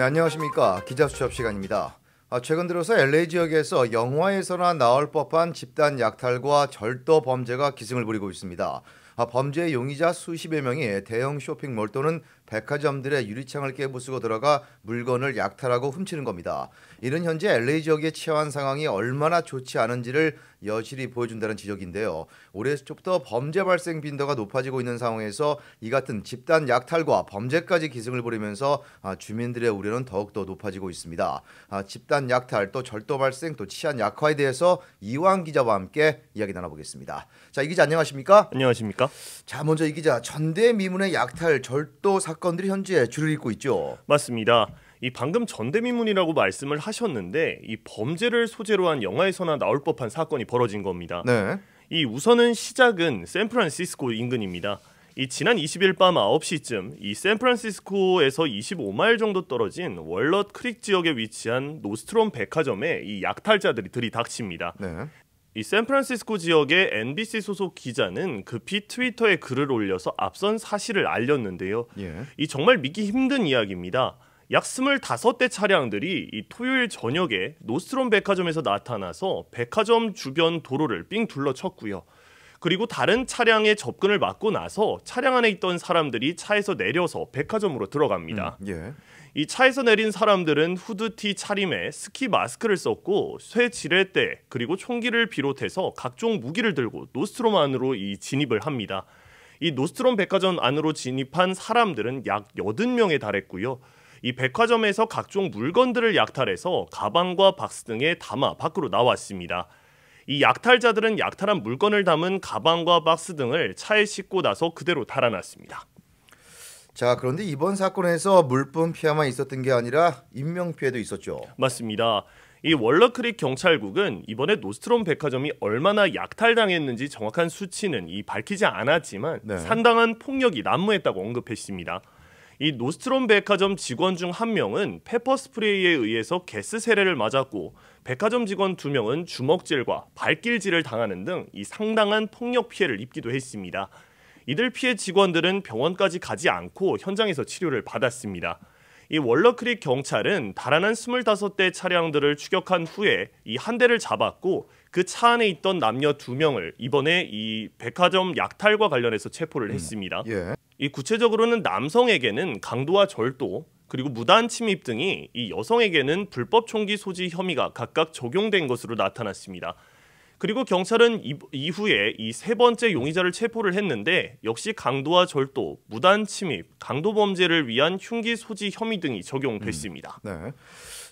네, 안녕하십니까 기자 수첩 시간입니다. 아, 최근 들어서 LA 지역에서 영화에서나 나올 법한 집단 약탈과 절도 범죄가 기승을 부리고 있습니다. 아, 범죄 용의자 수십여 명이 대형 쇼핑몰 또는 백화점들의 유리창을 깨부수고 들어가 물건을 약탈하고 훔치는 겁니다. 이는 현재 LA 지역의 치안 상황이 얼마나 좋지 않은지를 여실히 보여준다는 지적인데요. 올해 초부터 범죄 발생 빈도가 높아지고 있는 상황에서 이 같은 집단 약탈과 범죄까지 기승을 부리면서 아, 주민들의 우려는 더욱더 높아지고 있습니다. 집단 치안 약탈 또 절도 발생 또 치안 약화에 대해서 이왕 기자와 함께 이야기 나눠보겠습니다. 자이 기자 안녕하십니까? 안녕하십니까? 자 먼저 이 기자 전대미문의 약탈 절도 사건들이 현재 줄을 잇고 있죠. 맞습니다. 이 방금 전대미문이라고 말씀을 하셨는데 이 범죄를 소재로 한 영화에서나 나올 법한 사건이 벌어진 겁니다. 네. 이 우선은 시작은 샌프란시스코 인근입니다. 이 지난 20일 밤 9시쯤 이 샌프란시스코에서 25마일 정도 떨어진 월넛 크릭 지역에 위치한 노스트롬 백화점에 이 약탈자들이 들이닥칩니다. 네. 이 샌프란시스코 지역의 NBC 소속 기자는 급히 트위터에 글을 올려서 앞선 사실을 알렸는데요. 예. 이 정말 믿기 힘든 이야기입니다. 약 25대 차량들이 이 토요일 저녁에 노스트롬 백화점에서 나타나서 백화점 주변 도로를 삥 둘러쳤고요. 그리고 다른 차량의 접근을 막고 나서 차량 안에 있던 사람들이 차에서 내려서 백화점으로 들어갑니다. 음, 예. 이 차에서 내린 사람들은 후드티 차림에 스키 마스크를 썼고 쇠 지렛대 그리고 총기를 비롯해서 각종 무기를 들고 노스트롬 안으로 이 진입을 합니다. 이 노스트롬 백화점 안으로 진입한 사람들은 약 80명에 달했고요. 이 백화점에서 각종 물건들을 약탈해서 가방과 박스 등에 담아 밖으로 나왔습니다. 이 약탈자들은 약탈한 물건을 담은 가방과 박스 등을 차에 싣고 나서 그대로 달아났습니다. 자, 그런데 이번 사건에서 물품 피해만 있었던 게 아니라 인명 피해도 있었죠. 맞습니다. 이 월러크릭 경찰국은 이번에 노스트롬 백화점이 얼마나 약탈당했는지 정확한 수치는 이 밝히지 않았지만 네. 산당한 폭력이 난무했다고 언급했습니다. 이 노스트롬 백화점 직원 중 한 명은 페퍼 스프레이에 의해서 게스 세례를 맞았고 백화점 직원 두 명은 주먹질과 발길질을 당하는 등 이 상당한 폭력 피해를 입기도 했습니다. 이들 피해 직원들은 병원까지 가지 않고 현장에서 치료를 받았습니다. 이 월러크릭 경찰은 달아난 25대 차량들을 추격한 후에 이 한 대를 잡았고 그 차 안에 있던 남녀 두 명을 이번에 이 백화점 약탈과 관련해서 체포를 음. 했습니다. 예. 이 구체적으로는 남성에게는 강도와 절도 그리고 무단 침입 등이 이 여성에게는 불법 총기 소지 혐의가 각각 적용된 것으로 나타났습니다. 그리고 경찰은 이후에 이 세 번째 용의자를 체포를 했는데 역시 강도와 절도, 무단 침입, 강도 범죄를 위한 흉기 소지 혐의 등이 적용됐습니다. 음, 네.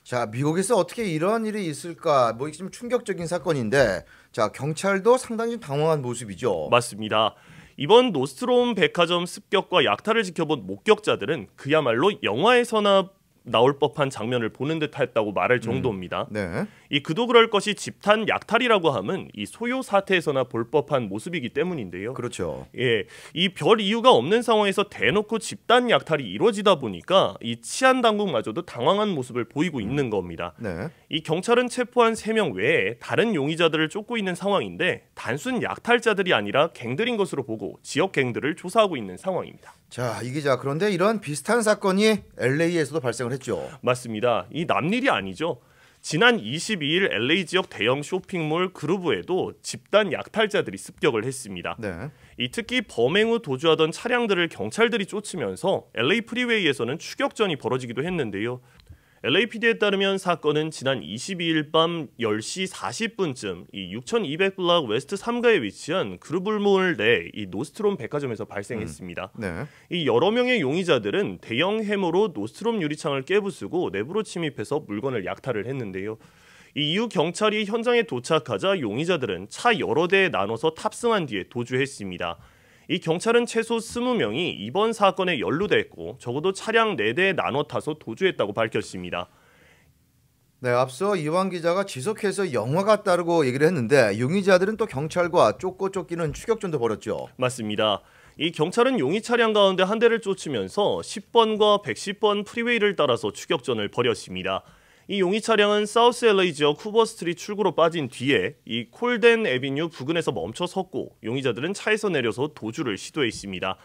자, 미국에서 어떻게 이러한 일이 있을까? 뭐 지금 충격적인 사건인데 자, 경찰도 상당히 당황한 모습이죠. 맞습니다. 이번 노스트롬 백화점 습격과 약탈을 지켜본 목격자들은 그야말로 영화에서나 나올 법한 장면을 보는 듯했다고 말할 음. 정도입니다. 음, 네. 이 그도 그럴 것이 집단 약탈이라고 함은 이 소요 사태에서나 볼 법한 모습이기 때문인데요. 그렇죠. 예, 이 별 이유가 없는 상황에서 대놓고 집단 약탈이 이루어지다 보니까 이 치안 당국마저도 당황한 모습을 보이고 있는 음. 겁니다. 네. 이 경찰은 체포한 세 명 외에 다른 용의자들을 쫓고 있는 상황인데 단순 약탈자들이 아니라 갱들인 것으로 보고 지역 갱들을 조사하고 있는 상황입니다. 자, 이 기자 그런데 이런 비슷한 사건이 LA에서도 발생을 했죠. 맞습니다. 이 남일이 아니죠. 지난 22일 LA 지역 대형 쇼핑몰 그루브에도 집단 약탈자들이 습격을 했습니다. 네. 이 특히 범행 후 도주하던 차량들을 경찰들이 쫓으면서 LA 프리웨이에서는 추격전이 벌어지기도 했는데요. LAPD에 따르면 사건은 지난 22일 밤 10시 40분쯤 이6 2 0 0블록 웨스트 3가에 위치한 그루블몰 내이 노스트롬 백화점에서 발생했습니다. 음, 네. 이 여러 명의 용의자들은 대형 해머로 노스트롬 유리창을 깨부수고 내부로 침입해서 물건을 약탈을 했는데요. 이 이후 경찰이 현장에 도착하자 용의자들은 차 여러 대에 나눠서 탑승한 뒤에 도주했습니다. 이 경찰은 최소 20명이 이번 사건에 연루됐고 적어도 차량 4대에 나눠 타서 도주했다고 밝혔습니다. 네, 앞서 이완 기자가 지속해서 영화 같다고 얘기를 했는데 용의자들은 또 경찰과 쫓고 쫓기는 추격전도 벌였죠. 맞습니다. 이 경찰은 용의 차량 가운데 한 대를 쫓으면서 10번과 110번 프리웨이를 따라서 추격전을 벌였습니다. 이 용의 차량은 사우스 LA 지역 쿠버스트리 출구로 빠진 뒤에 이 콜덴 에비뉴 부근에서 멈춰 섰고 용의자들은 차에서 내려서 도주를 시도했습니다.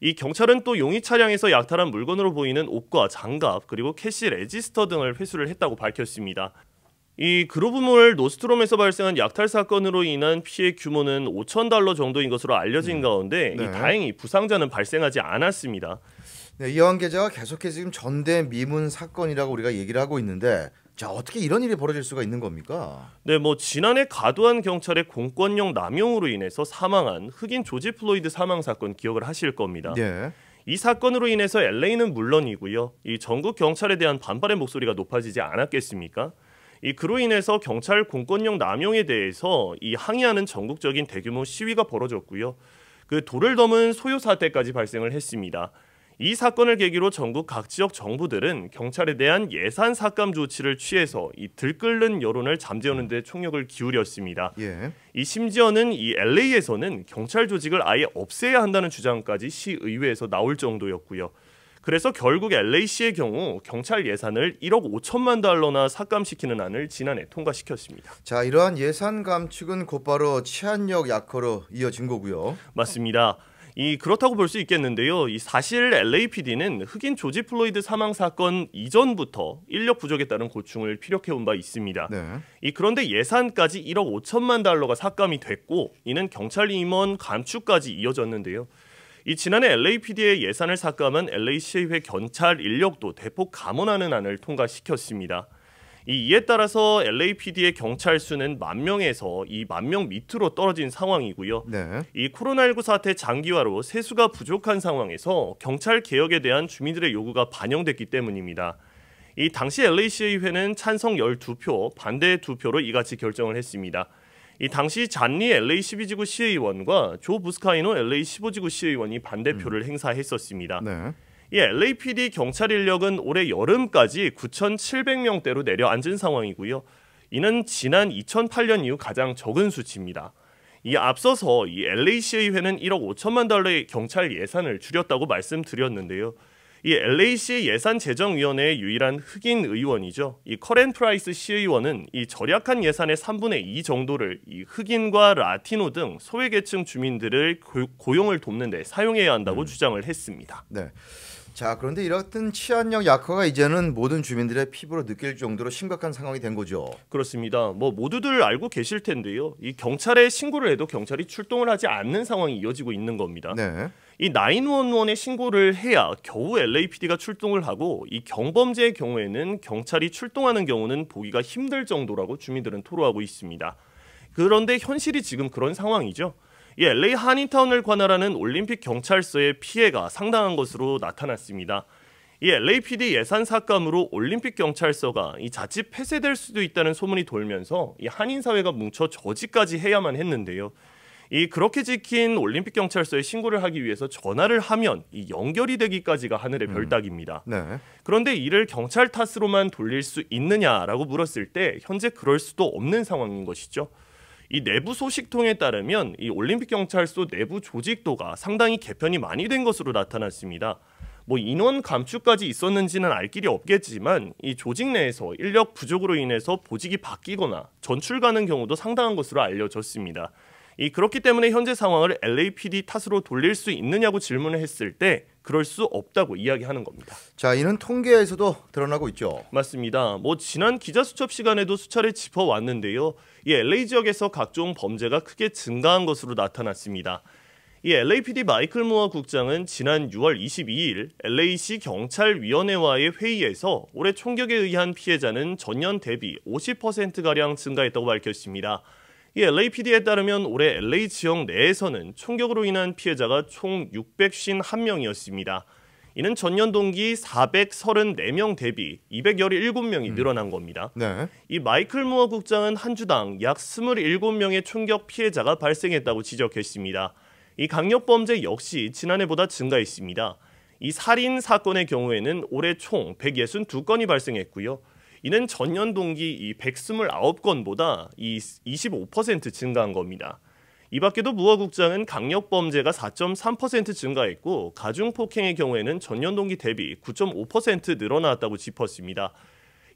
이 경찰은 또 용의 차량에서 약탈한 물건으로 보이는 옷과 장갑 그리고 캐시 레지스터 등을 회수를 했다고 밝혔습니다. 이그루브몰 노스트롬에서 발생한 약탈 사건으로 인한 피해 규모는 5천 달러 정도인 것으로 알려진 음. 가운데 네. 다행히 부상자는 발생하지 않았습니다. 네, 이왕 계좌가 계속해서 지금 전대 미문 사건이라고 우리가 얘기를 하고 있는데 자 어떻게 이런 일이 벌어질 수가 있는 겁니까? 네, 뭐 지난해 가두한 경찰의 공권력 남용으로 인해서 사망한 흑인 조지 플로이드 사망 사건 기억을 하실 겁니다. 네. 이 사건으로 인해서 LA는 물론이고요, 이 전국 경찰에 대한 반발의 목소리가 높아지지 않았겠습니까? 이 그로 인해서 경찰 공권력 남용에 대해서 이 항의하는 전국적인 대규모 시위가 벌어졌고요. 그 돌을 넘은 소요 사태까지 발생을 했습니다. 이 사건을 계기로 전국 각 지역 정부들은 경찰에 대한 예산 삭감 조치를 취해서 이 들끓는 여론을 잠재우는 데 총력을 기울였습니다. 예. 이 심지어는 이 LA에서는 경찰 조직을 아예 없애야 한다는 주장까지 시의회에서 나올 정도였고요. 그래서 결국 LAC의 경우 경찰 예산을 1억 5천만 달러나 삭감시키는 안을 지난해 통과시켰습니다. 자, 이러한 예산 감축은 곧바로 치안력 약화로 이어진 거고요. 맞습니다. 이 그렇다고 볼 수 있겠는데요. 이 사실 LAPD는 흑인 조지 플로이드 사망 사건 이전부터 인력 부족에 따른 고충을 피력해 온바 있습니다. 네. 이 그런데 예산까지 1억 5천만 달러가 삭감이 됐고 이는 경찰 임원 감축까지 이어졌는데요. 이 지난해 LAPD의 예산을 삭감한 LA시의회 경찰 인력도 대폭 감원하는 안을 통과시켰습니다. 이에 따라서 LAPD의 경찰 수는 만 명에서 이 만 명 밑으로 떨어진 상황이고요. 네. 이 코로나19 사태 장기화로 세수가 부족한 상황에서 경찰 개혁에 대한 주민들의 요구가 반영됐기 때문입니다. 이 당시 LA시의회는 찬성 12표, 반대 2표로 이같이 결정을 했습니다. 이 당시 잔리 LA 12지구 시의원과 조 부스카이노 LA 15지구 시의원이 반대표를 음. 행사했었습니다. 네. 예, 이 LAPD 경찰 인력은 올해 여름까지 9,700명대로 내려앉은 상황이고요. 이는 지난 2008년 이후 가장 적은 수치입니다. 이 앞서서 이 LA시의회는 1억 5천만 달러의 경찰 예산을 줄였다고 말씀드렸는데요. 이 LA시 예산 재정위원회의 유일한 흑인 의원이죠. 이 커렌 프라이스 시의원은 이 절약한 예산의 3분의 2 정도를 이 흑인과 라티노 등 소외계층 주민들을 고, 용을 돕는 데 사용해야 한다고 음. 주장을 했습니다. 네. 자 그런데 이렇던 치안력 약화가 이제는 모든 주민들의 피부로 느낄 정도로 심각한 상황이 된 거죠. 그렇습니다. 뭐 모두들 알고 계실 텐데요. 이 경찰에 신고를 해도 경찰이 출동을 하지 않는 상황이 이어지고 있는 겁니다. 네. 이9 1 1의 신고를 해야 겨우 LAPD가 출동을 하고 이 경범죄의 경우에는 경찰이 출동하는 경우는 보기가 힘들 정도라고 주민들은 토로하고 있습니다. 그런데 현실이 지금 그런 상황이죠. 이 LA 한인타운을 관할하는 올림픽 경찰서의 피해가 상당한 것으로 나타났습니다. 이 LAPD 예산 삭감으로 올림픽 경찰서가 이 자칫 폐쇄될 수도 있다는 소문이 돌면서 이 한인 사회가 뭉쳐 저지까지 해야만 했는데요. 이 그렇게 지킨 올림픽 경찰서에 신고를 하기 위해서 전화를 하면 이 연결이 되기까지가 하늘의 음. 별따기입니다. 네. 그런데 이를 경찰 탓으로만 돌릴 수 있느냐라고 물었을 때 현재 그럴 수도 없는 상황인 것이죠. 이 내부 소식통에 따르면 이 올림픽 경찰서 내부 조직도가 상당히 개편이 많이 된 것으로 나타났습니다. 뭐 인원 감축까지 있었는지는 알 길이 없겠지만 이 조직 내에서 인력 부족으로 인해서 보직이 바뀌거나 전출 가는 경우도 상당한 것으로 알려졌습니다. 이 그렇기 때문에 현재 상황을 LAPD 탓으로 돌릴 수 있느냐고 질문을 했을 때 그럴 수 없다고 이야기하는 겁니다. 자, 이는 통계에서도 드러나고 있죠. 맞습니다. 뭐 지난 기자 수첩 시간에도 수차례 짚어 왔는데요. 이 LA 지역에서 각종 범죄가 크게 증가한 것으로 나타났습니다. 이 LAPD 마이클 무어 국장은 지난 6월 22일 LA시 경찰위원회와의 회의에서 올해 총격에 의한 피해자는 전년 대비 50%가량 증가했다고 밝혔습니다. 이 예, LAPD에 따르면 올해 LA 지역 내에서는 총격으로 인한 피해자가 총 651명이었습니다. 이는 전년 동기 434명 대비 217명이 음. 늘어난 겁니다. 네. 이 마이클 무어 국장은 한 주당 약 27명의 총격 피해자가 발생했다고 지적했습니다. 이 강력 범죄 역시 지난해보다 증가했습니다. 이 살인 사건의 경우에는 올해 총 162건이 발생했고요. 이는 전년 동기 이 129건보다 이25% 증가한 겁니다. 이 밖에도 무화국장은 강력범죄가 4.3% 증가했고 가중폭행의 경우에는 전년 동기 대비 9.5% 늘어났다고 짚었습니다.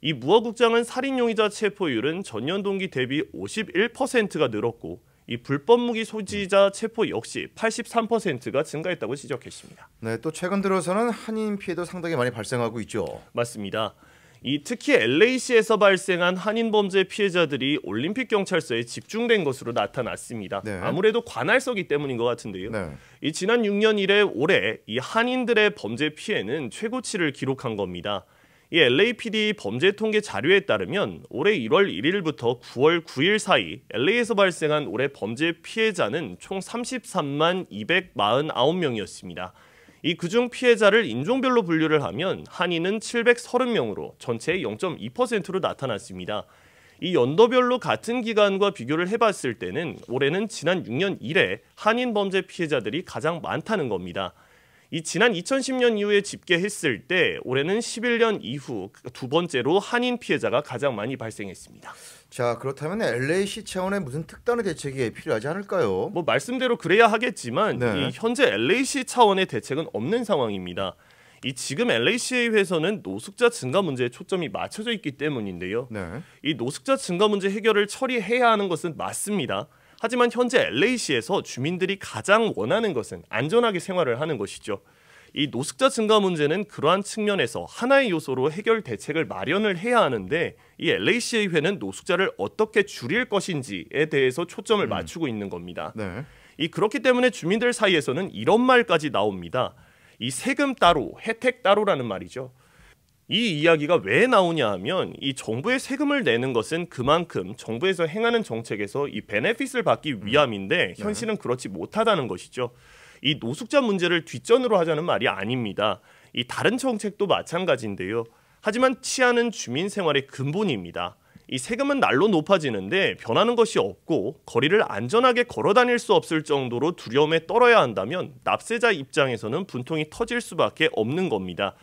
이 무화국장은 살인용의자 체포율은 전년 동기 대비 51%가 늘었고 이 불법 무기 소지자 체포 역시 83%가 증가했다고 지적했습니다. 네, 또 최근 들어서는 한인 피해도 상당히 많이 발생하고 있죠. 맞습니다. 이 특히 LAC에서 발생한 한인 범죄 피해자들이 올림픽 경찰서에 집중된 것으로 나타났습니다. 네. 아무래도 관할서기 때문인 것 같은데요. 네. 이 지난 6년 이래 올해 이 한인들의 범죄 피해는 최고치를 기록한 겁니다. 이 LAPD 범죄 통계 자료에 따르면 올해 1월 1일부터 9월 9일 사이 LA에서 발생한 올해 범죄 피해자는 총 33만 249명이었습니다. 이 그중 피해자를 인종별로 분류를 하면 한인은 730명으로 전체의 0.2%로 나타났습니다. 이 연도별로 같은 기간과 비교를 해봤을 때는 올해는 지난 6년 이래 한인 범죄 피해자들이 가장 많다는 겁니다. 이 지난 2010년 이후에 집계했을 때 올해는 11년 이후 그러니까 두 번째로 한인 피해자가 가장 많이 발생했습니다. 자 그렇다면 LA시 차원의 무슨 특단의 대책이 필요하지 않을까요? 뭐 말씀대로 그래야 하겠지만 네. 현재 LA시 차원의 대책은 없는 상황입니다. 이 지금 LACA 회에서 노숙자 증가 문제에 초점이 맞춰져 있기 때문인데요. 네. 이 노숙자 증가 문제 해결을 처리해야 하는 것은 맞습니다. 하지만 현재 LA시에서 주민들이 가장 원하는 것은 안전하게 생활을 하는 것이죠. 이 노숙자 증가 문제는 그러한 측면에서 하나의 요소로 해결 대책을 마련을 해야 하는데 이 LA시 의회는 노숙자를 어떻게 줄일 것인지에 대해서 초점을 음. 맞추고 있는 겁니다. 네. 이 그렇기 때문에 주민들 사이에서는 이런 말까지 나옵니다. 이 세금 따로, 혜택 따로라는 말이죠. 이 이야기가 왜 나오냐 하면 이정부의 세금을 내는 것은 그만큼 정부에서 행하는 정책에서 이 베네핏을 받기 음. 위함인데 네. 현실은 그렇지 못하다는 것이죠. 이 노숙자 문제를 뒷전으로 하자는 말이 아닙니다. 이 다른 정책도 마찬가지인데요. 하지만 치안은 주민 생활의 근본입니다. 이 세금은 날로 높아지는데 변하는 것이 없고 거리를 안전하게 걸어 다닐 수 없을 정도로 두려움에 떨어야 한다면 납세자 입장에서는 분통이 터질 수밖에 없는 겁니다.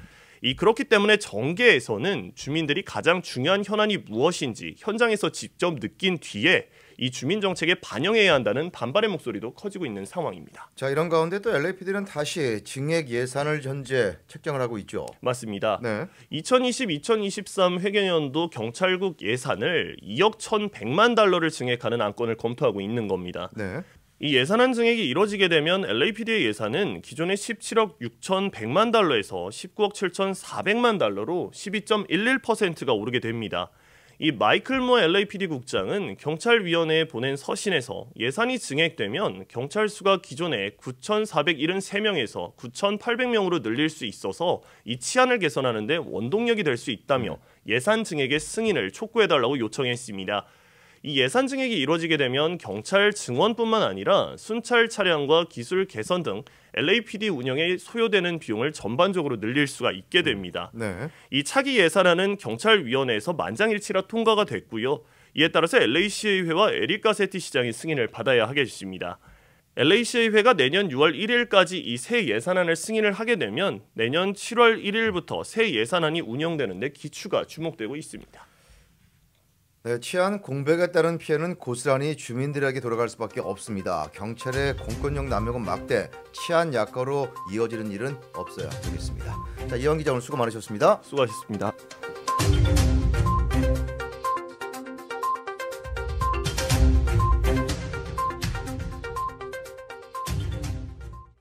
이 그렇기 때문에 정계에서는 주민들이 가장 중요한 현안이 무엇인지 현장에서 직접 느낀 뒤에 이 주민 정책에 반영해야 한다는 반발의 목소리도 커지고 있는 상황입니다. 자 이런 가운데 또 LAPD는 다시 증액 예산을 현재 책정을 하고 있죠. 맞습니다. 네. 2020-2023 회계연도 경찰국 예산을 2억 1,100만 달러를 증액하는 안건을 검토하고 있는 겁니다. 네. 이 예산 안증액이 이뤄지게 되면 LAPD의 예산은 기존의 17억 6,100만 달러에서 19억 7,400만 달러로 12.11%가 오르게 됩니다. 이 마이클 모 LAPD 국장은 경찰위원회에 보낸 서신에서 예산이 증액되면 경찰 수가 기존의 9,473명에서 9,800명으로 늘릴 수 있어서 이 치안을 개선하는 데 원동력이 될 수 있다며 네. 예산 증액의 승인을 촉구해달라고 요청했습니다. 이 예산 증액이 이루어지게 되면 경찰 증원뿐만 아니라 순찰 차량과 기술 개선 등 LAPD 운영에 소요되는 비용을 전반적으로 늘릴 수가 있게 됩니다. 음, 네. 이 차기 예산안은 경찰위원회에서 만장일치라 통과가 됐고요. 이에 따라서 LAC의회와 에리카세티 시장이 승인을 받아야 하겠습니다. LAC의회가 내년 6월 1일까지 이 새 예산안을 승인을 하게 되면 내년 7월 1일부터 새 예산안이 운영되는 데 기초가 주목되고 있습니다. 네, 치안 공백에 따른 피해는 고스란히 주민들에게 돌아갈 수밖에 없습니다. 경찰의 공권력 남용은 막대, 치안 약화로 이어지는 일은 없어야 되겠습니다. 자, 이현 기자 오늘 수고 많으셨습니다. 수고하셨습니다.